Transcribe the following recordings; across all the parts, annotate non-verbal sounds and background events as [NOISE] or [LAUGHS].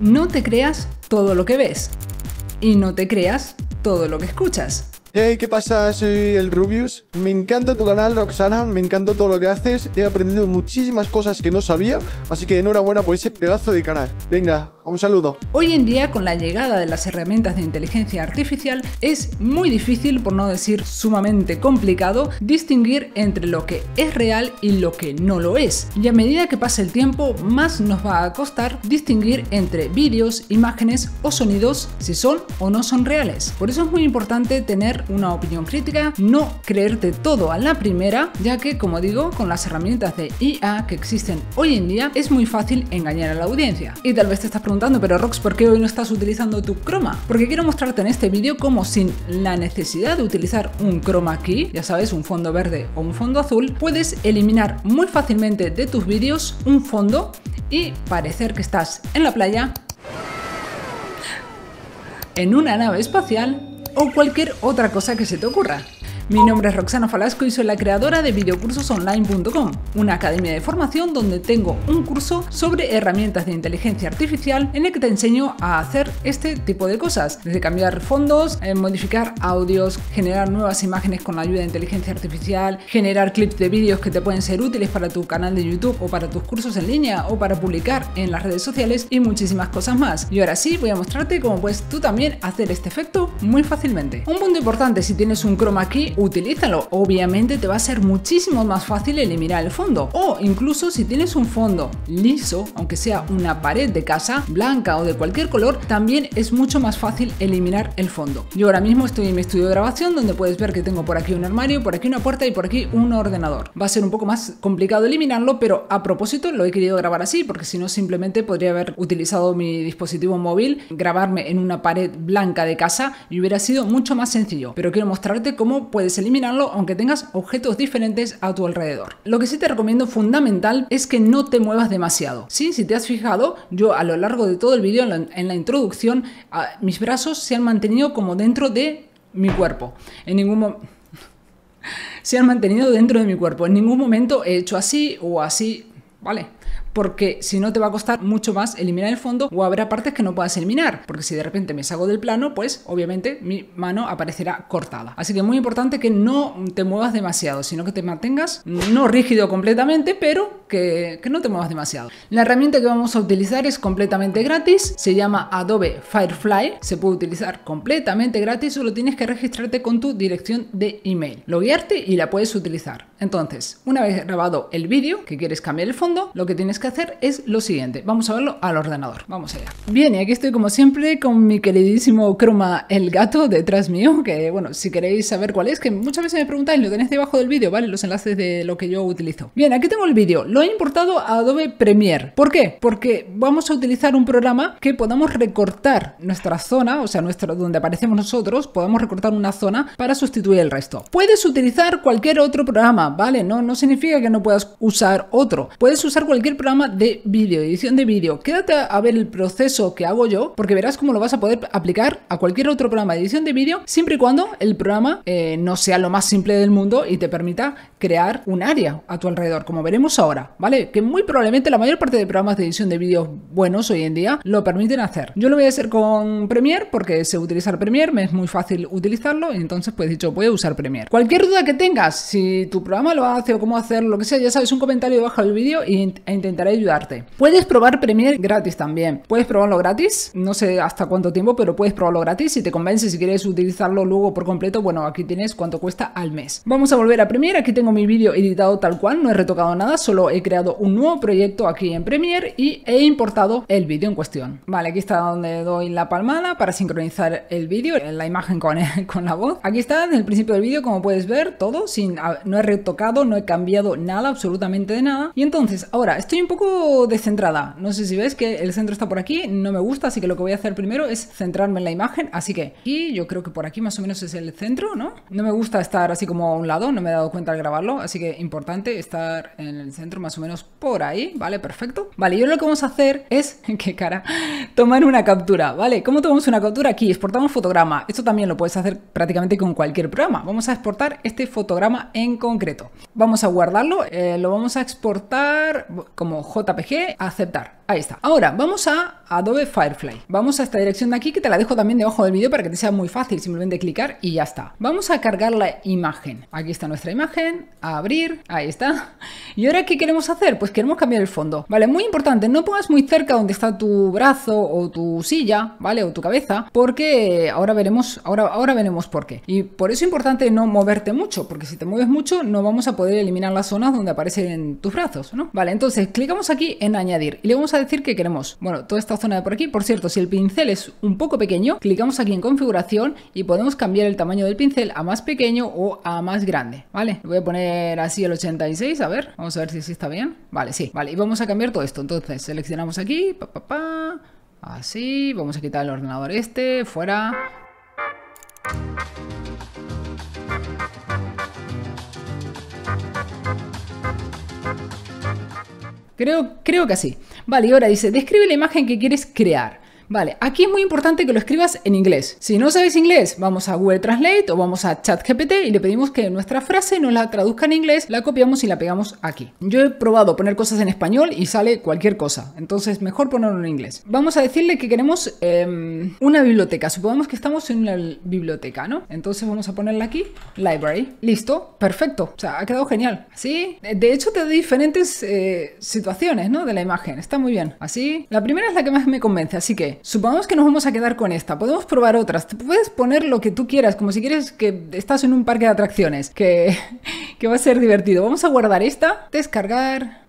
No te creas todo lo que ves. Y no te creas todo lo que escuchas. Hey, ¿qué pasa? Soy el Rubius. Me encanta tu canal, Roxana. Me encanta todo lo que haces. He aprendido muchísimas cosas que no sabía. Así que enhorabuena por ese pedazo de canal. Venga, un saludo. Hoy en día, con la llegada de las herramientas de inteligencia artificial, es muy difícil, por no decir sumamente complicado, distinguir entre lo que es real y lo que no lo es. Y a medida que pase el tiempo, más nos va a costar distinguir entre vídeos, imágenes o sonidos si son o no son reales. Por eso es muy importante tener una opinión crítica, no creerte todo a la primera, ya que, como digo, con las herramientas de IA que existen hoy en día, es muy fácil engañar a la audiencia. Y tal vez te estás preguntando pero Rox, ¿por qué hoy no estás utilizando tu croma? Porque quiero mostrarte en este vídeo cómo sin la necesidad de utilizar un croma aquí, ya sabes, un fondo verde o un fondo azul, puedes eliminar muy fácilmente de tus vídeos un fondo y parecer que estás en la playa, en una nave espacial o cualquier otra cosa que se te ocurra. Mi nombre es Roxana Falasco y soy la creadora de videocursosonline.com, una academia de formación donde tengo un curso sobre herramientas de inteligencia artificial en el que te enseño a hacer este tipo de cosas, desde cambiar fondos, eh, modificar audios, generar nuevas imágenes con la ayuda de inteligencia artificial, generar clips de vídeos que te pueden ser útiles para tu canal de YouTube o para tus cursos en línea o para publicar en las redes sociales y muchísimas cosas más. Y ahora sí, voy a mostrarte cómo puedes tú también hacer este efecto muy fácilmente. Un punto importante si tienes un chroma key utilízalo. Obviamente te va a ser muchísimo más fácil eliminar el fondo. O incluso si tienes un fondo liso, aunque sea una pared de casa, blanca o de cualquier color, también es mucho más fácil eliminar el fondo. Yo ahora mismo estoy en mi estudio de grabación donde puedes ver que tengo por aquí un armario, por aquí una puerta y por aquí un ordenador. Va a ser un poco más complicado eliminarlo, pero a propósito lo he querido grabar así porque si no simplemente podría haber utilizado mi dispositivo móvil, grabarme en una pared blanca de casa y hubiera sido mucho más sencillo. Pero quiero mostrarte cómo puedes eliminarlo aunque tengas objetos diferentes a tu alrededor. Lo que sí te recomiendo fundamental es que no te muevas demasiado. ¿sí? Si te has fijado, yo a lo largo de todo el vídeo, en, la, introducción, ah, mis brazos se han mantenido como dentro de mi cuerpo. En ningún [LAUGHS] se han mantenido dentro de mi cuerpo. En ningún momento he hecho así o así, ¿vale? porque si no te va a costar mucho más eliminar el fondo o habrá partes que no puedas eliminar, porque si de repente me salgo del plano, pues obviamente mi mano aparecerá cortada. Así que es muy importante que no te muevas demasiado, sino que te mantengas no rígido completamente, pero que, no te muevas demasiado. La herramienta que vamos a utilizar es completamente gratis, se llama Adobe Firefly, se puede utilizar completamente gratis, solo tienes que registrarte con tu dirección de email, lo loguearte y la puedes utilizar. Entonces, una vez grabado el vídeo que quieres cambiar el fondo, lo que tienes que hacer es lo siguiente. Vamos a verlo al ordenador. Vamos allá. Bien, y aquí estoy como siempre con mi queridísimo croma el gato detrás mío, que bueno, si queréis saber cuál es, que muchas veces me preguntáis, lo tenéis debajo del vídeo, ¿vale? Los enlaces de lo que yo utilizo. Bien, aquí tengo el vídeo. Lo he importado a Adobe Premiere. ¿Por qué? Porque vamos a utilizar un programa que podamos recortar nuestra zona, o sea, nuestro, donde aparecemos nosotros, podemos recortar una zona para sustituir el resto. Puedes utilizar cualquier otro programa, ¿vale? No, no significa que no puedas usar otro. Puedes usar cualquier programa de vídeo, edición de vídeo. Quédate a ver el proceso que hago yo, porque verás cómo lo vas a poder aplicar a cualquier otro programa de edición de vídeo, siempre y cuando el programa eh, no sea lo más simple del mundo y te permita crear un área a tu alrededor, como veremos ahora, ¿vale? Que muy probablemente la mayor parte de programas de edición de vídeos buenos hoy en día lo permiten hacer. Yo lo voy a hacer con Premiere, porque sé utilizar Premiere, me es muy fácil utilizarlo, y entonces pues dicho, voy a usar Premiere. Cualquier duda que tengas, si tu programa lo hace o cómo hacer, lo que sea, ya sabes, un comentario debajo del vídeo e intentar ayudarte. Puedes probar Premiere gratis también. Puedes probarlo gratis, no sé hasta cuánto tiempo, pero puedes probarlo gratis. Si te convence, si quieres utilizarlo luego por completo, bueno, aquí tienes cuánto cuesta al mes. Vamos a volver a Premiere. Aquí tengo mi vídeo editado tal cual, no he retocado nada, solo he creado un nuevo proyecto aquí en Premiere y he importado el vídeo en cuestión. Vale, aquí está donde doy la palmada para sincronizar el vídeo, en la imagen con, con la voz. Aquí está, en el principio del vídeo, como puedes ver, todo, sin, ah, no he retocado, no he cambiado nada, absolutamente de nada. Y entonces, ahora estoy un poco descentrada. No sé si ves que el centro está por aquí, no me gusta, así que lo que voy a hacer primero es centrarme en la imagen. Así que aquí yo creo que por aquí más o menos es el centro, ¿no? No me gusta estar así como a un lado, no me he dado cuenta al grabarlo, así que importante estar en el centro más o menos por ahí, ¿vale? Perfecto. Vale, y ahora lo que vamos a hacer es, [LAUGHS] qué cara, tomar una captura, ¿vale? ¿Cómo tomamos una captura? Aquí exportamos fotograma. Esto también lo puedes hacer prácticamente con cualquier programa. Vamos a exportar este fotograma en concreto. Vamos a guardarlo, eh, lo vamos a exportar como JPG, aceptar. Ahí está. Ahora, vamos a Adobe Firefly. Vamos a esta dirección de aquí, que te la dejo también debajo del vídeo para que te sea muy fácil simplemente clicar y ya está. Vamos a cargar la imagen. Aquí está nuestra imagen, abrir, ahí está. ¿Y ahora qué queremos hacer? Pues queremos cambiar el fondo. Vale, muy importante, no pongas muy cerca donde está tu brazo o tu silla, ¿vale? O tu cabeza, porque ahora veremos, ahora, ahora veremos por qué. Y por eso es importante no moverte mucho, porque si te mueves mucho no vamos a poder eliminar las zonas donde aparecen tus brazos, ¿no? Vale, entonces clicamos aquí en añadir y le vamos a decir que queremos, bueno, toda esta zona de por aquí. Por cierto, si el pincel es un poco pequeño, clicamos aquí en configuración y podemos cambiar el tamaño del pincel a más pequeño o a más grande, ¿vale? voy a poner así el 86, a ver, vamos a ver si está bien. Vale, sí, vale, y vamos a cambiar todo esto. Entonces, seleccionamos aquí, pa, así, vamos a quitar el ordenador este, fuera... Creo, creo que así. Vale, y ahora dice, describe la imagen que quieres crear. Vale, aquí es muy importante que lo escribas en inglés. Si no sabes inglés, vamos a Google Translate o vamos a ChatGPT y le pedimos que nuestra frase nos la traduzca en inglés, la copiamos y la pegamos aquí. Yo he probado poner cosas en español y sale cualquier cosa, entonces mejor ponerlo en inglés. Vamos a decirle que queremos em, una biblioteca. Supongamos que estamos en una biblioteca, ¿no? Entonces vamos a ponerla aquí, library. Listo, perfecto. O sea, ha quedado genial. Así, eh, de hecho te da diferentes eh, situaciones, ¿no? De la imagen. Está muy bien. Así, la primera es la que más me convence, así que supongamos que nos vamos a quedar con esta, podemos probar otras, puedes poner lo que tú quieras, como si quieres que estás en un parque de atracciones, que, [LAUGHS] que va a ser divertido. Vamos a guardar esta, descargar,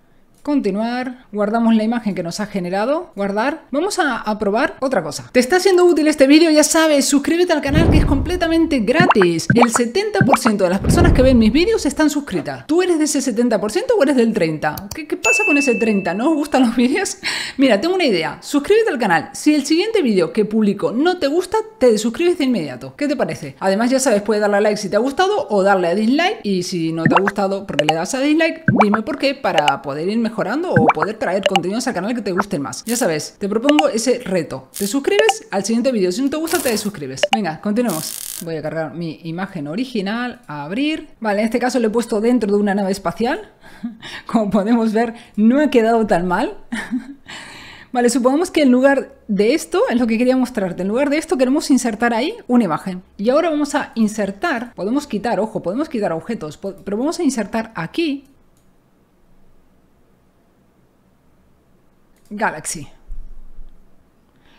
continuar, guardamos la imagen que nos ha generado, guardar. Vamos a, probar otra cosa. ¿Te está siendo útil este vídeo? Ya sabes, suscríbete al canal que es completamente gratis. El 70% de las personas que ven mis vídeos están suscritas. ¿Tú eres de ese 70% o eres del 30%? ¿Qué, pasa con ese 30%? ¿No os gustan los vídeos? [LAUGHS] Mira, tengo una idea. Suscríbete al canal. Si el siguiente vídeo que publico no te gusta, te suscribes de inmediato. ¿Qué te parece? Además, ya sabes, puedes darle a like si te ha gustado o darle a dislike. Y si no te ha gustado porque le das a dislike, dime por qué para poder ir mejor o poder traer contenidos al canal que te gusten más. Ya sabes, te propongo ese reto. ¿Te suscribes al siguiente vídeo? Si no te gusta, te desuscribes. Venga, continuemos. Voy a cargar mi imagen original, a abrir. Vale, en este caso lo he puesto dentro de una nave espacial. [LAUGHS] Como podemos ver, no ha quedado tan mal. [LAUGHS] Vale, supongamos que en lugar de esto, es lo que quería mostrarte, en lugar de esto queremos insertar ahí una imagen. Y ahora vamos a insertar, podemos quitar, ojo, podemos quitar objetos, pero vamos a insertar aquí Galaxy.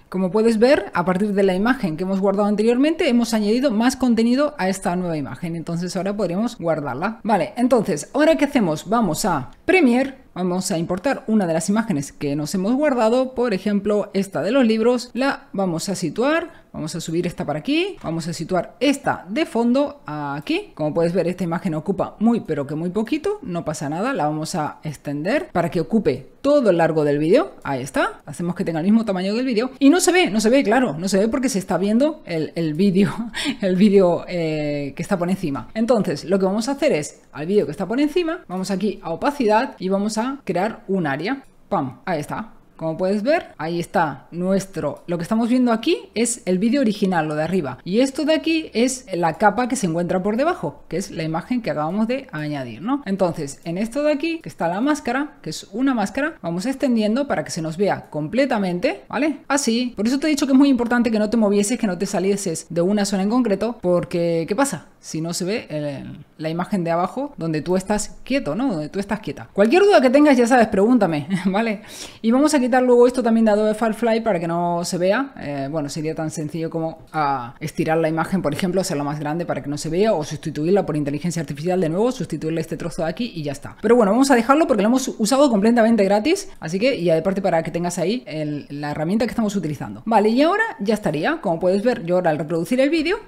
Como puedes ver, a partir de la imagen que hemos guardado anteriormente, hemos añadido más contenido a esta nueva imagen. Entonces ahora podremos guardarla. Vale, entonces, ¿ahora qué hacemos? Vamos a Premiere, vamos a importar una de las imágenes que nos hemos guardado, por ejemplo, esta de los libros, la vamos a situar Vamos a subir esta para aquí. Vamos a situar esta de fondo aquí. Como puedes ver, esta imagen ocupa muy, pero que muy poquito. No pasa nada. La vamos a extender para que ocupe todo el largo del vídeo. Ahí está. Hacemos que tenga el mismo tamaño del vídeo. Y no se ve, no se ve, claro. No se ve porque se está viendo el, vídeo el vídeo [LAUGHS] eh, que está por encima. Entonces, lo que vamos a hacer es, al vídeo que está por encima, vamos aquí a opacidad y vamos a crear un área. ¡Pam! Ahí está. Como puedes ver, ahí está nuestro. Lo que estamos viendo aquí es el vídeo original, lo de arriba. Y esto de aquí es la capa que se encuentra por debajo, que es la imagen que acabamos de añadir, ¿no? Entonces, en esto de aquí, que está la máscara, que es una máscara, vamos extendiendo para que se nos vea completamente, ¿vale? Así. Por eso te he dicho que es muy importante que no te movieses, que no te salieses de una zona en concreto, porque ¿qué pasa? si no se ve eh, la imagen de abajo donde tú estás quieto, ¿no? Donde tú estás quieta. Cualquier duda que tengas, ya sabes, pregúntame, [LAUGHS] ¿vale? Y vamos a quitar luego esto también de Adobe Firefly para que no se vea. Eh, bueno, sería tan sencillo como ah, estirar la imagen, por ejemplo, hacerla más grande para que no se vea o sustituirla por inteligencia artificial de nuevo, sustituirle este trozo de aquí y ya está. Pero bueno, vamos a dejarlo porque lo hemos usado completamente gratis, así que, y aparte para que tengas ahí la herramienta que estamos utilizando. Vale, y ahora ya estaría. Como puedes ver, yo ahora al reproducir el vídeo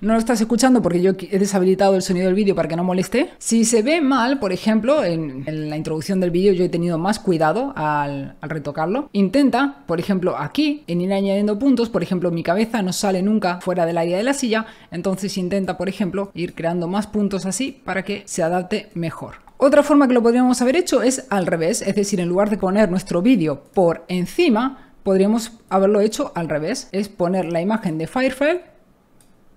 no lo estás escuchando porque yo he deshabilitado el sonido del vídeo para que no moleste. Si se ve mal, por ejemplo, en, la introducción del vídeo yo he tenido más cuidado al, retocarlo. Intenta, por ejemplo, aquí, en ir añadiendo puntos, por ejemplo, mi cabeza no sale nunca fuera del área de la silla, entonces intenta, por ejemplo, ir creando más puntos así para que se adapte mejor. Otra forma que lo podríamos haber hecho es al revés, es decir, en lugar de poner nuestro vídeo por encima, podríamos haberlo hecho al revés, es poner la imagen de Firefly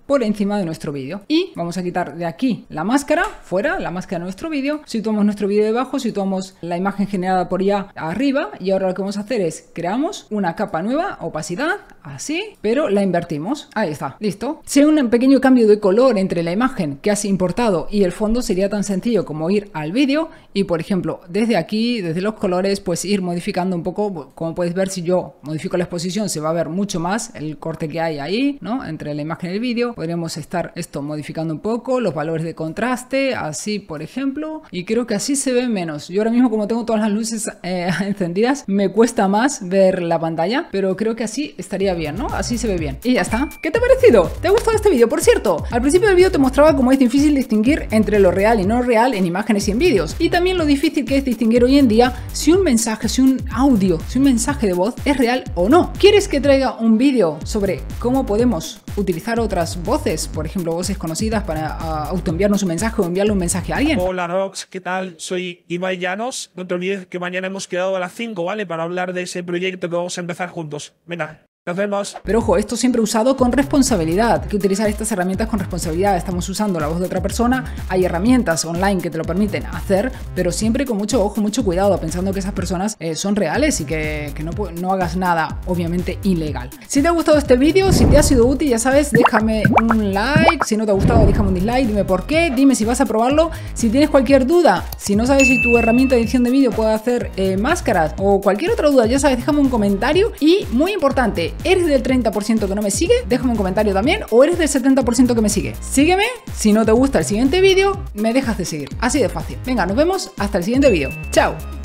por encima de nuestro vídeo. Y vamos a quitar de aquí la máscara, fuera, la máscara de nuestro vídeo, situamos nuestro vídeo debajo, situamos la imagen generada por ya arriba y ahora lo que vamos a hacer es creamos una capa nueva, opacidad, así, pero la invertimos. Ahí está, listo. Si un pequeño cambio de color entre la imagen que has importado y el fondo sería tan sencillo como ir al vídeo y por ejemplo desde aquí, desde los colores, pues ir modificando un poco, como puedes ver si yo modifico la exposición se va a ver mucho más el corte que hay ahí, ¿no? Entre la imagen y el vídeo Podríamos estar esto modificando un poco los valores de contraste, así por ejemplo. Y creo que así se ve menos. Yo ahora mismo como tengo todas las luces eh, [LAUGHS] encendidas, me cuesta más ver la pantalla, pero creo que así estaría bien, ¿no? Así se ve bien. Y ya está. ¿Qué te ha parecido? ¿Te ha gustado este vídeo? Por cierto, al principio del vídeo te mostraba cómo es difícil distinguir entre lo real y no real en imágenes y en vídeos. Y también lo difícil que es distinguir hoy en día si un mensaje, si un audio, si un mensaje de voz es real o no. ¿Quieres que traiga un vídeo sobre cómo podemos utilizar otras voces, por ejemplo, voces conocidas para autoenviarnos un mensaje o enviarle un mensaje a alguien. Hola Rox, ¿qué tal? Soy Ibai Llanos. No te olvides que mañana hemos quedado a las 5, ¿vale? Para hablar de ese proyecto que vamos a empezar juntos. Venga. Nos vemos. Pero ojo, esto siempre usado con responsabilidad. Hay que utilizar estas herramientas con responsabilidad. Estamos usando la voz de otra persona. Hay herramientas online que te lo permiten hacer, pero siempre con mucho ojo, mucho cuidado, pensando que esas personas eh, son reales y que, no, no, hagas nada, obviamente, ilegal. Si te ha gustado este vídeo, si te ha sido útil, ya sabes, déjame un like. Si no te ha gustado, déjame un dislike. Dime por qué, dime si vas a probarlo. Si tienes cualquier duda, si no sabes si tu herramienta de edición de vídeo puede hacer eh, máscaras o cualquier otra duda, ya sabes, déjame un comentario. Y muy importante, eres del 30% que no me sigue, déjame un comentario también, o eres del 70% que me sigue. Sígueme, si no te gusta el siguiente vídeo, me dejas de seguir. Así de fácil. Venga, nos vemos hasta el siguiente vídeo. ¡Chao!